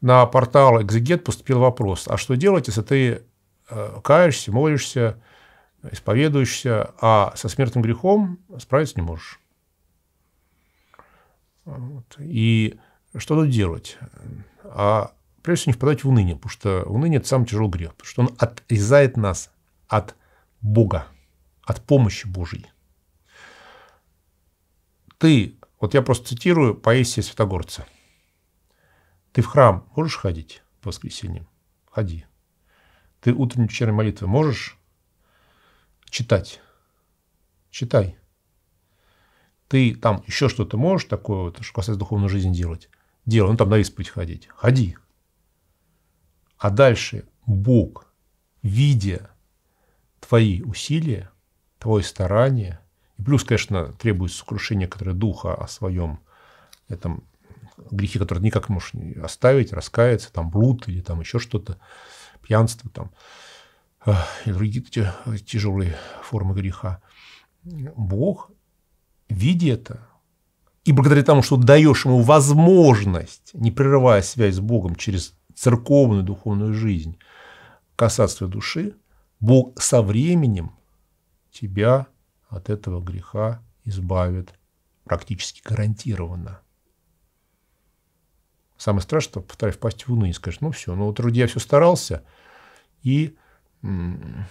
на портал Exeget поступил вопрос, а что делать, если ты э, каешься, молишься, исповедуешься, а со смертным грехом справиться не можешь? Вот. И что тут делать? А прежде всего не впадать в уныние, потому что уныние – это самый тяжелый грех, потому что он отрезает нас от Бога, от помощи Божьей. Ты, вот я просто цитирую поэзию Святогорца – ты в храм можешь ходить по воскресеньям? Ходи. Ты утреннюю вечернюю молитвы можешь читать? Читай. Ты там еще что-то можешь такое, вот, что касается духовной жизни, делать? Делай. Ну, там на исповедь ходить. Ходи. А дальше Бог, видя твои усилия, твое старание, и плюс, конечно, требуется сокрушение, которое духа о своем этом грехи, которые никак можешь оставить, раскаяться, там блуд или там еще что-то, пьянство там, и другие э, тяжелые формы греха. Бог, видя это, и благодаря тому, что даешь ему возможность, не прерывая связь с Богом через церковную духовную жизнь, касаться души, Бог со временем тебя от этого греха избавит практически гарантированно. Самое страшное, что, повторяю, впасть в уныние. Скажешь, ну все, ну вот вроде я все старался, и ну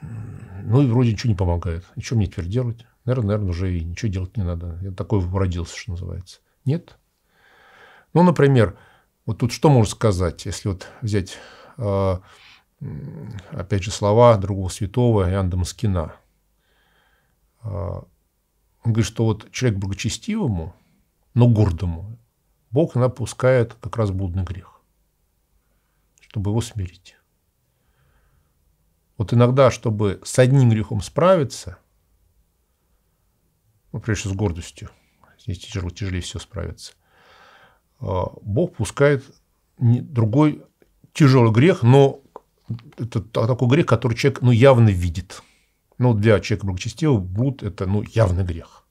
и вроде ничего не помогает. И что мне теперь делать? Наверное, наверное, уже и ничего делать не надо. Я такой родился, что называется. Нет? Ну, например, вот тут что можно сказать, если вот взять, а, опять же, слова другого святого Иоанна Маскина. А, он говорит, что вот человек благочестивому, но гордому, Бог напускает как раз будный грех, чтобы его смирить. Вот иногда, чтобы с одним грехом справиться, ну, прежде всего с гордостью, здесь тяжело, тяжелее все справиться, а, Бог пускает другой тяжелый грех, но это такой грех, который человек ну, явно видит. Ну, для человека благочестивого блуд – это ну, явный грех.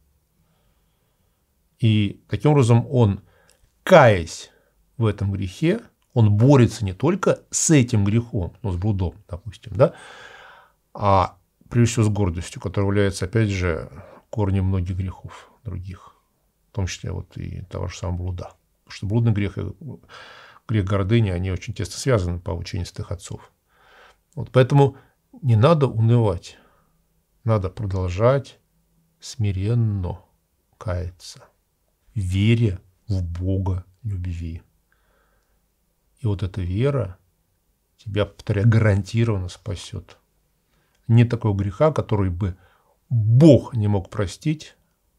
И таким образом он каясь в этом грехе, он борется не только с этим грехом, но ну, с блудом, допустим, да, а прежде всего с гордостью, которая является, опять же, корнем многих грехов других, в том числе вот и того же самого блуда. Потому что блудный грех и грех гордыни, они очень тесно связаны по учению святых отцов. Вот поэтому не надо унывать, надо продолжать смиренно каяться, веря в Бога любви. И вот эта вера тебя, повторяю, гарантированно спасет. Нет такого греха, который бы Бог не мог простить,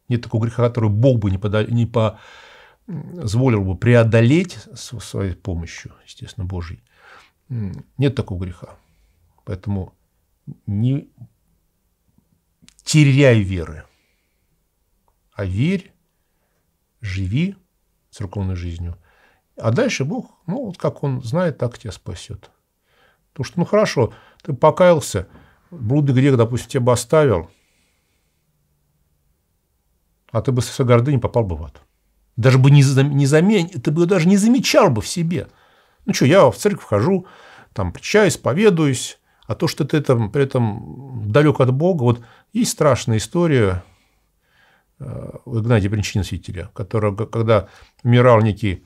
нет такого греха, который Бог бы не, пода... не позволил бы преодолеть своей помощью, естественно, Божьей. Нет такого греха. Поэтому не теряй веры, а верь, живи церковной жизнью. А дальше Бог, ну, вот как Он знает, так тебя спасет. Потому что, ну, хорошо, ты покаялся, блуд и грех, допустим, тебя бы оставил, а ты бы со своей гордыней попал бы в ад. Даже бы не, не замен... ты бы даже не замечал бы в себе. Ну что, я в церковь хожу, там причаюсь, поведаюсь, а то, что ты там при этом далек от Бога, вот есть страшная история, Э, Игнатия Причинсителя, которого, когда умирал некий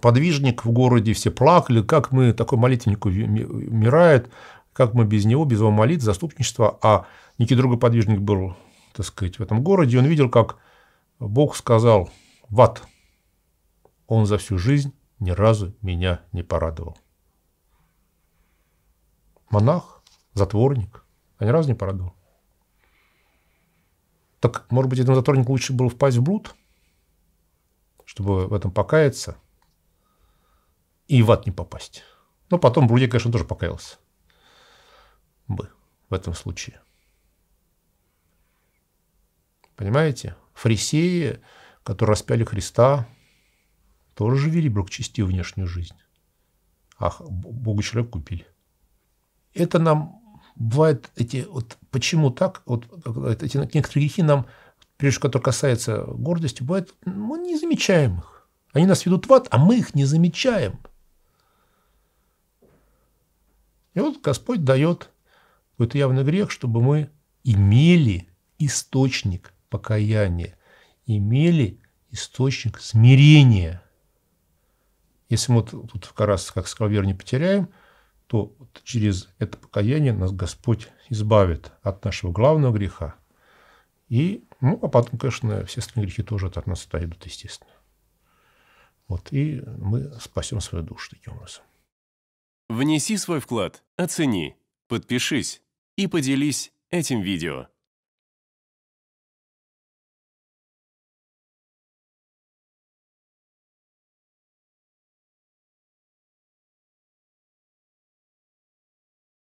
подвижник в городе, все плакали, как мы, такой молитвенник умирает, как мы без него, без его молитв, заступничества. А некий другой подвижник был, так сказать, в этом городе, он видел, как Бог сказал в ад. Он за всю жизнь ни разу меня не порадовал. Монах, затворник, а ни разу не порадовал. Так, может быть, этому затворнику лучше было впасть в блуд, чтобы в этом покаяться и в ад не попасть. Но потом в блуде, конечно, тоже покаялся бы в этом случае. Понимаете? Фарисеи, которые распяли Христа, тоже же вели благочестивую внешнюю жизнь. Ах, Бога человек купили. Это нам бывают эти, вот почему так, вот эти некоторые грехи нам, прежде всего, которые касаются гордости, бывает мы не замечаем их. Они нас ведут в ад, а мы их не замечаем. И вот Господь дает какой-то явный грех, чтобы мы имели источник покаяния, имели источник смирения. Если мы тут как раз, как сказал, не потеряем – то вот через это покаяние нас Господь избавит от нашего главного греха. И, ну, а потом, конечно, все остальные грехи тоже от нас отойдут, естественно. Вот, и мы спасем свою душу таким образом. Внеси свой вклад, оцени, подпишись и поделись этим видео.